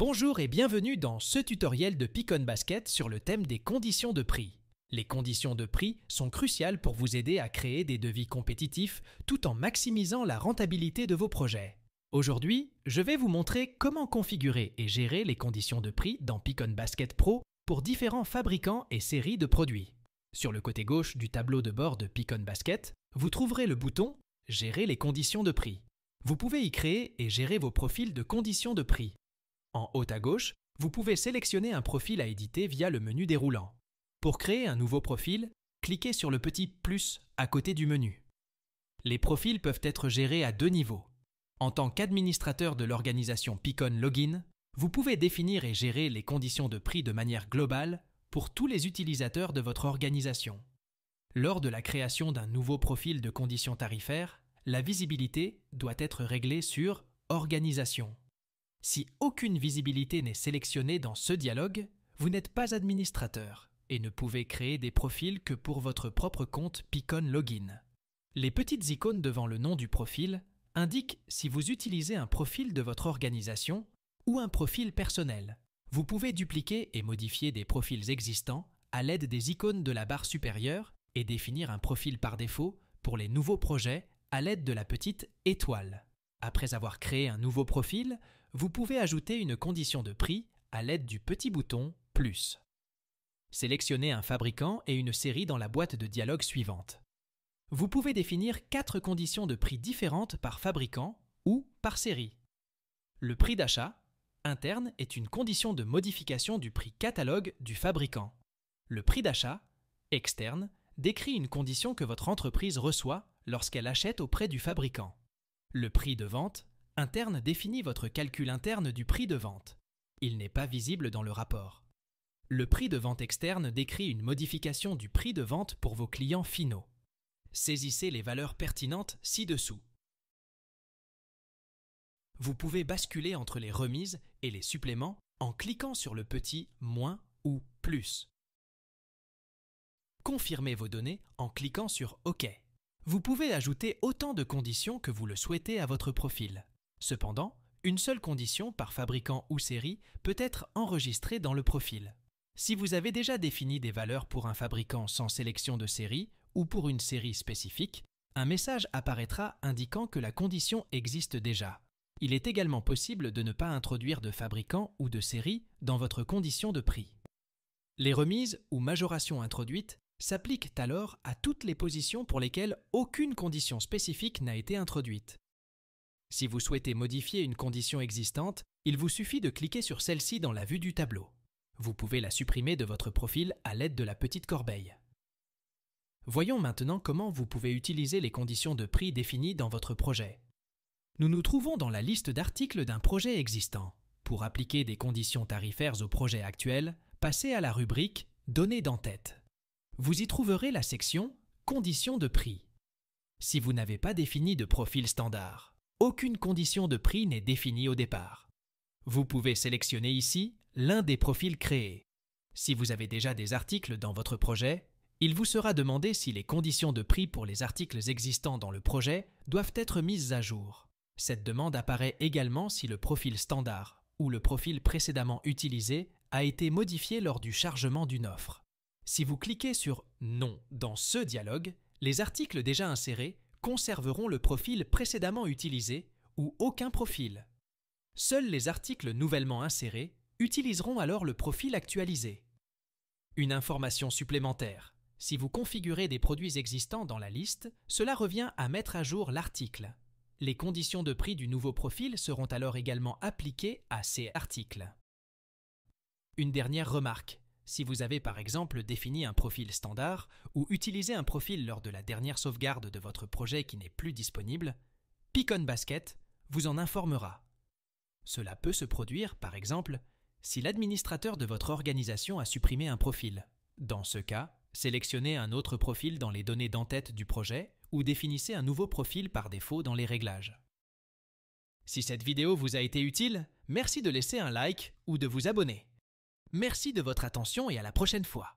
Bonjour et bienvenue dans ce tutoriel de Picon Basket sur le thème des conditions de prix. Les conditions de prix sont cruciales pour vous aider à créer des devis compétitifs tout en maximisant la rentabilité de vos projets. Aujourd'hui, je vais vous montrer comment configurer et gérer les conditions de prix dans Picon Basket Pro pour différents fabricants et séries de produits. Sur le côté gauche du tableau de bord de Picon Basket, vous trouverez le bouton Gérer les conditions de prix. Vous pouvez y créer et gérer vos profils de conditions de prix. En haut à gauche, vous pouvez sélectionner un profil à éditer via le menu déroulant. Pour créer un nouveau profil, cliquez sur le petit plus à côté du menu. Les profils peuvent être gérés à deux niveaux. En tant qu'administrateur de l'organisation Picon Login, vous pouvez définir et gérer les conditions de prix de manière globale pour tous les utilisateurs de votre organisation. Lors de la création d'un nouveau profil de conditions tarifaires, la visibilité doit être réglée sur Organisation. Si aucune visibilité n'est sélectionnée dans ce dialogue, vous n'êtes pas administrateur et ne pouvez créer des profils que pour votre propre compte Picon Login. Les petites icônes devant le nom du profil indiquent si vous utilisez un profil de votre organisation ou un profil personnel. Vous pouvez dupliquer et modifier des profils existants à l'aide des icônes de la barre supérieure et définir un profil par défaut pour les nouveaux projets à l'aide de la petite étoile. Après avoir créé un nouveau profil, vous pouvez ajouter une condition de prix à l'aide du petit bouton Plus. Sélectionnez un fabricant et une série dans la boîte de dialogue suivante. Vous pouvez définir quatre conditions de prix différentes par fabricant ou par série. Le prix d'achat interne est une condition de modification du prix catalogue du fabricant. Le prix d'achat externe décrit une condition que votre entreprise reçoit lorsqu'elle achète auprès du fabricant. Le prix de vente interne définit votre calcul interne du prix de vente. Il n'est pas visible dans le rapport. Le prix de vente externe décrit une modification du prix de vente pour vos clients finaux. Saisissez les valeurs pertinentes ci-dessous. Vous pouvez basculer entre les remises et les suppléments en cliquant sur le petit moins ou plus. Confirmez vos données en cliquant sur OK. Vous pouvez ajouter autant de conditions que vous le souhaitez à votre profil. Cependant, une seule condition par fabricant ou série peut être enregistrée dans le profil. Si vous avez déjà défini des valeurs pour un fabricant sans sélection de série ou pour une série spécifique, un message apparaîtra indiquant que la condition existe déjà. Il est également possible de ne pas introduire de fabricant ou de série dans votre condition de prix. Les remises ou majorations introduites s'appliquent alors à toutes les positions pour lesquelles aucune condition spécifique n'a été introduite. Si vous souhaitez modifier une condition existante, il vous suffit de cliquer sur celle-ci dans la vue du tableau. Vous pouvez la supprimer de votre profil à l'aide de la petite corbeille. Voyons maintenant comment vous pouvez utiliser les conditions de prix définies dans votre projet. Nous nous trouvons dans la liste d'articles d'un projet existant. Pour appliquer des conditions tarifaires au projet actuel, passez à la rubrique Données d'entête vous y trouverez la section Conditions de prix. Si vous n'avez pas défini de profil standard, aucune condition de prix n'est définie au départ. Vous pouvez sélectionner ici l'un des profils créés. Si vous avez déjà des articles dans votre projet, il vous sera demandé si les conditions de prix pour les articles existants dans le projet doivent être mises à jour. Cette demande apparaît également si le profil standard ou le profil précédemment utilisé a été modifié lors du chargement d'une offre. Si vous cliquez sur Non dans ce dialogue, les articles déjà insérés conserveront le profil précédemment utilisé ou aucun profil. Seuls les articles nouvellement insérés utiliseront alors le profil actualisé. Une information supplémentaire. Si vous configurez des produits existants dans la liste, cela revient à mettre à jour l'article. Les conditions de prix du nouveau profil seront alors également appliquées à ces articles. Une dernière remarque. Si vous avez par exemple défini un profil standard ou utilisé un profil lors de la dernière sauvegarde de votre projet qui n'est plus disponible, Picon Basket vous en informera. Cela peut se produire, par exemple, si l'administrateur de votre organisation a supprimé un profil. Dans ce cas, sélectionnez un autre profil dans les données d'entête du projet ou définissez un nouveau profil par défaut dans les réglages. Si cette vidéo vous a été utile, merci de laisser un like ou de vous abonner. Merci de votre attention et à la prochaine fois.